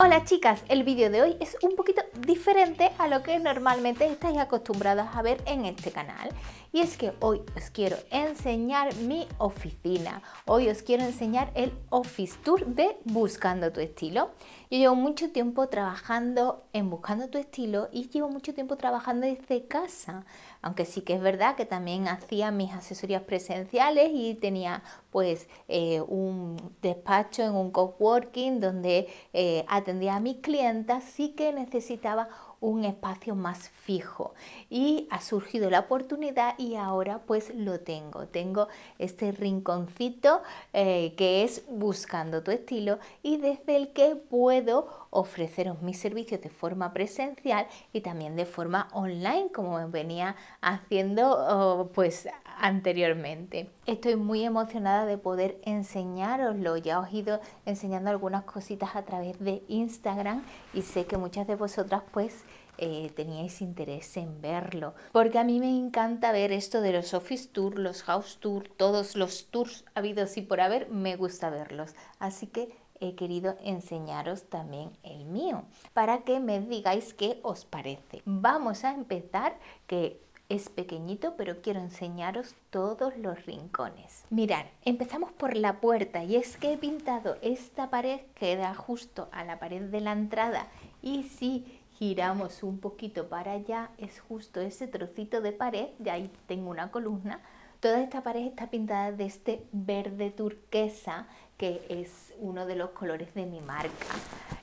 Hola chicas, el vídeo de hoy es un poquito diferente a lo que normalmente estáis acostumbrados a ver en este canal. Y es que hoy os quiero enseñar mi oficina. Hoy os quiero enseñar el Office Tour de Buscando tu estilo. Yo llevo mucho tiempo trabajando en Buscando tu estilo y llevo mucho tiempo trabajando desde casa. Aunque sí que es verdad que también hacía mis asesorías presenciales y tenía pues eh, un despacho en un coworking donde eh, atendía a mis clientas. Sí que necesitaba necesitaba un espacio más fijo y ha surgido la oportunidad y ahora pues lo tengo. Tengo este rinconcito eh, que es buscando tu estilo y desde el que puedo ofreceros mis servicios de forma presencial y también de forma online como venía haciendo pues anteriormente. Estoy muy emocionada de poder enseñaroslo, Ya os he ido enseñando algunas cositas a través de Instagram y sé que muchas de vosotras pues eh, teníais interés en verlo, porque a mí me encanta ver esto de los office tour, los house tour, todos los tours habidos y por haber, me gusta verlos. Así que he querido enseñaros también el mío para que me digáis qué os parece. Vamos a empezar que es pequeñito, pero quiero enseñaros todos los rincones. Mirad, empezamos por la puerta y es que he pintado esta pared que da justo a la pared de la entrada y si giramos un poquito para allá, es justo ese trocito de pared, de ahí tengo una columna, toda esta pared está pintada de este verde turquesa, que es uno de los colores de mi marca.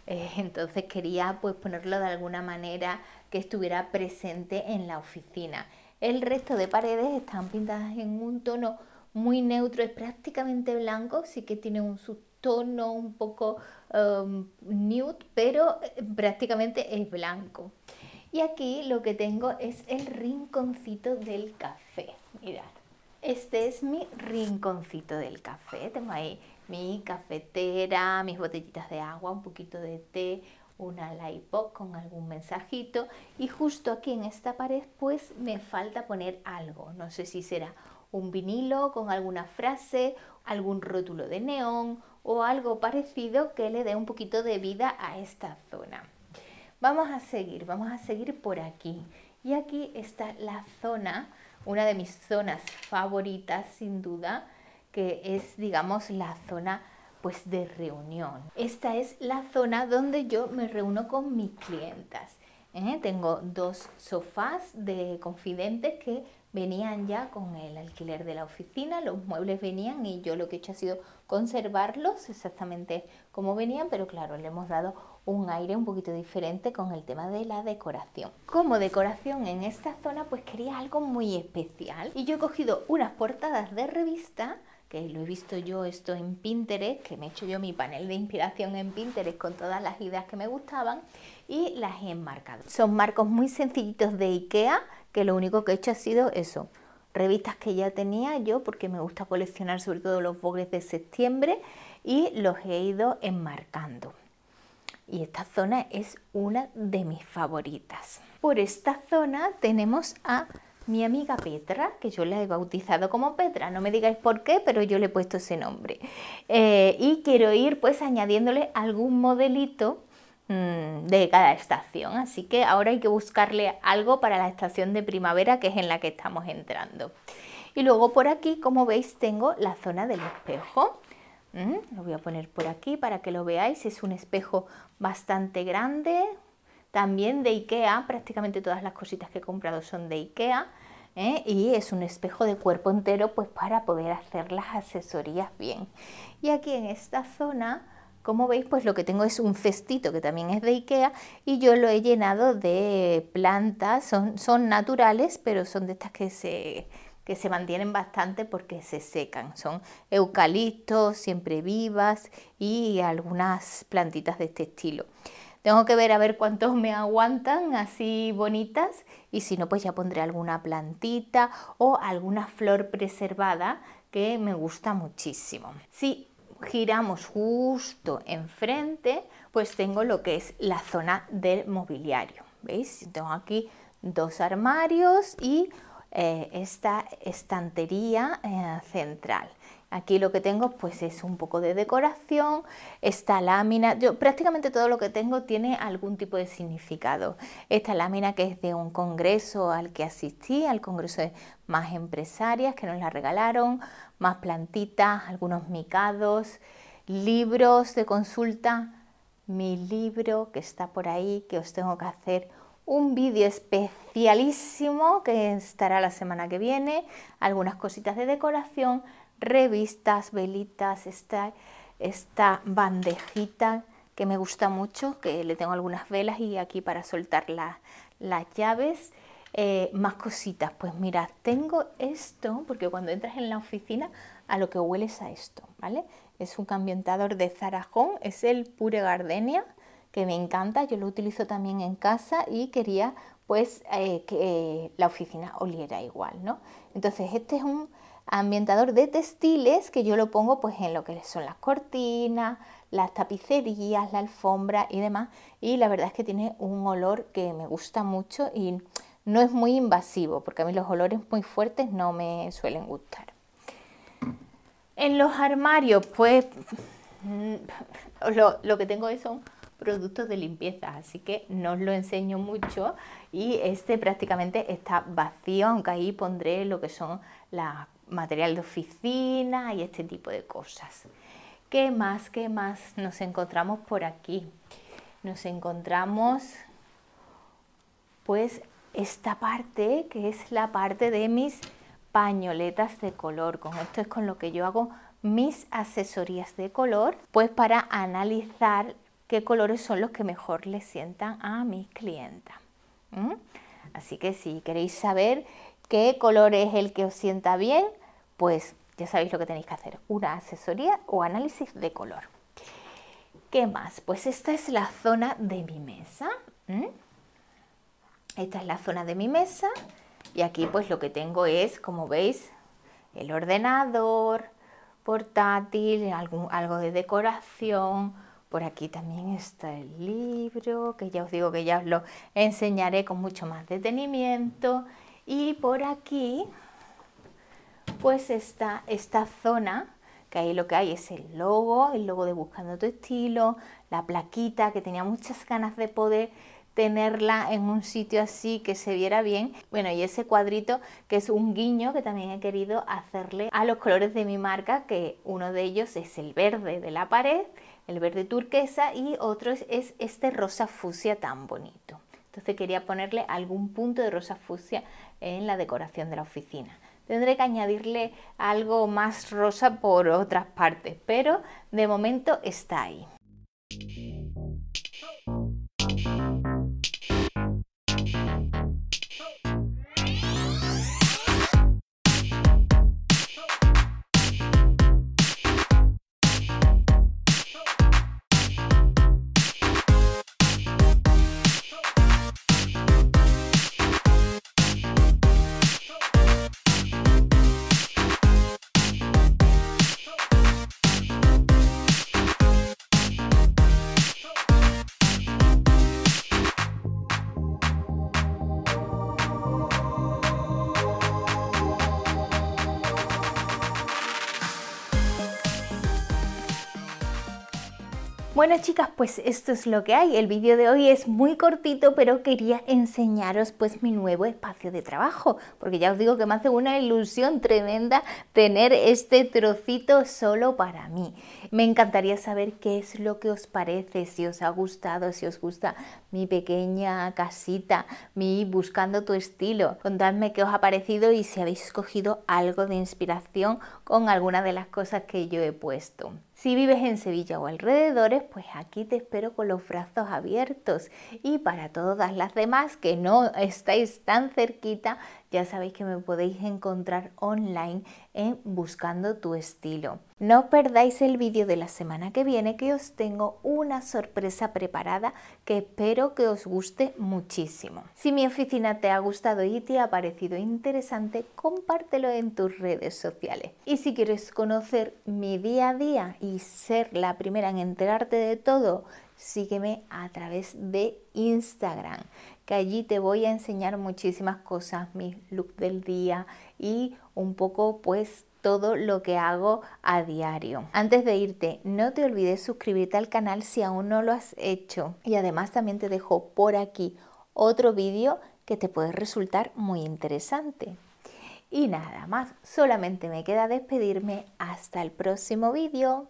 Eh, entonces quería pues ponerlo de alguna manera que estuviera presente en la oficina. El resto de paredes están pintadas en un tono muy neutro, es prácticamente blanco, sí que tiene un sustento tono un poco um, nude, pero eh, prácticamente es blanco. Y aquí lo que tengo es el rinconcito del café. Mirad, este es mi rinconcito del café. Tengo ahí mi cafetera, mis botellitas de agua, un poquito de té, una light con algún mensajito. Y justo aquí en esta pared pues me falta poner algo. No sé si será un vinilo con alguna frase, algún rótulo de neón o algo parecido que le dé un poquito de vida a esta zona. Vamos a seguir, vamos a seguir por aquí. Y aquí está la zona, una de mis zonas favoritas sin duda, que es digamos la zona pues de reunión. Esta es la zona donde yo me reúno con mis clientas. ¿eh? Tengo dos sofás de confidentes que venían ya con el alquiler de la oficina, los muebles venían y yo lo que he hecho ha sido conservarlos exactamente como venían, pero claro, le hemos dado un aire un poquito diferente con el tema de la decoración. Como decoración en esta zona pues quería algo muy especial y yo he cogido unas portadas de revista lo he visto yo esto en Pinterest, que me he hecho yo mi panel de inspiración en Pinterest con todas las ideas que me gustaban y las he enmarcado. Son marcos muy sencillitos de Ikea, que lo único que he hecho ha sido eso, revistas que ya tenía yo porque me gusta coleccionar sobre todo los bogues de septiembre y los he ido enmarcando. Y esta zona es una de mis favoritas. Por esta zona tenemos a mi amiga Petra, que yo la he bautizado como Petra, no me digáis por qué, pero yo le he puesto ese nombre. Eh, y quiero ir pues añadiéndole algún modelito mm, de cada estación, así que ahora hay que buscarle algo para la estación de primavera que es en la que estamos entrando. Y luego por aquí, como veis, tengo la zona del espejo. Mm, lo voy a poner por aquí para que lo veáis, es un espejo bastante grande, también de Ikea, prácticamente todas las cositas que he comprado son de Ikea. ¿eh? Y es un espejo de cuerpo entero pues para poder hacer las asesorías bien. Y aquí en esta zona como veis, pues lo que tengo es un cestito que también es de Ikea y yo lo he llenado de plantas, son, naturales, pero son de estas que se, que se mantienen bastante porque se secan. Son eucaliptos, siempre vivas y algunas plantitas de este estilo. Tengo que ver a ver cuántos me aguantan así bonitas y si no, pues ya pondré alguna plantita o alguna flor preservada que me gusta muchísimo. Si giramos justo enfrente, pues tengo lo que es la zona del mobiliario. ¿Veis? Tengo aquí dos armarios y eh, esta estantería eh, central. Aquí lo que tengo pues es un poco de decoración, esta lámina, yo prácticamente todo lo que tengo tiene algún tipo de significado. Esta lámina que es de un congreso al que asistí, al congreso de más empresarias que nos la regalaron, más plantitas, algunos micados, libros de consulta, mi libro que está por ahí que os tengo que hacer un vídeo especialísimo que estará la semana que viene, algunas cositas de decoración, revistas, velitas, esta, esta bandejita que me gusta mucho, que le tengo algunas velas y aquí para soltar las llaves. Eh, más cositas, pues mira, tengo esto, porque cuando entras en la oficina a lo que hueles a esto, ¿vale? Es un ambientador de Zarajón, es el Pure Gardenia, que me encanta, yo lo utilizo también en casa y quería pues eh, que eh, la oficina oliera igual, ¿no? Entonces este es un ambientador de textiles que yo lo pongo pues en lo que son las cortinas, las tapicerías, la alfombra y demás y la verdad es que tiene un olor que me gusta mucho y no es muy invasivo porque a mí los olores muy fuertes no me suelen gustar. En los armarios pues mm, lo, que tengo es son productos de limpieza, así que no os lo enseño mucho y este prácticamente está vacío, aunque ahí pondré lo que son las material de oficina y este tipo de cosas. ¿Qué más? ¿Qué más nos encontramos por aquí? Nos encontramos pues esta parte que es la parte de mis pañoletas de color. Con esto es con lo que yo hago mis asesorías de color, pues para analizar qué colores son los que mejor le sientan a mi clienta. Así que si queréis saber qué color es el que os sienta bien, pues ya sabéis lo que tenéis que hacer, una asesoría o análisis de color. ¿Qué más? Pues esta es la zona de mi mesa. Esta es la zona de mi mesa y aquí pues lo que tengo es, como veis, el ordenador, portátil, algo de decoración, por aquí también está el libro, que ya os digo que ya os lo enseñaré con mucho más detenimiento. Y por aquí, pues está esta zona, que ahí lo que hay es el logo, el logo de Buscando tu estilo, la plaquita que tenía muchas ganas de poder tenerla en un sitio así que se viera bien. Bueno, y ese cuadrito que es un guiño que también he querido hacerle a los colores de mi marca, que uno de ellos es el verde de la pared, el verde turquesa y otro es, este rosa fucsia tan bonito. Entonces quería ponerle algún punto de rosa fucsia en la decoración de la oficina. Tendré que añadirle algo más rosa por otras partes, pero de momento está ahí. Bueno chicas, pues esto es lo que hay. El vídeo de hoy es muy cortito, pero quería enseñaros pues mi nuevo espacio de trabajo, porque ya os digo que me hace una ilusión tremenda tener este trocito solo para mí. Me encantaría saber qué es lo que os parece, si os ha gustado, si os gusta mi pequeña casita, mi buscando tu estilo. Contadme qué os ha parecido y si habéis cogido algo de inspiración con alguna de las cosas que yo he puesto. Si vives en Sevilla o alrededores, pues aquí te espero con los brazos abiertos. Y para todas las demás que no estáis tan cerquita, ya sabéis que me podéis encontrar online en Buscando tu estilo. No perdáis el vídeo de la semana que viene que os tengo una sorpresa preparada que espero que os guste muchísimo. Si mi oficina te ha gustado y te ha parecido interesante, compártelo en tus redes sociales. Y si quieres conocer mi día a día y ser la primera en enterarte de todo, sígueme a través de Instagram, que allí te voy a enseñar muchísimas cosas, mi looks del día y un poco pues todo lo que hago a diario. Antes de irte, no te olvides suscribirte al canal si aún no lo has hecho. Y además también te dejo por aquí otro vídeo que te puede resultar muy interesante. Y nada más, solamente me queda despedirme hasta el próximo vídeo.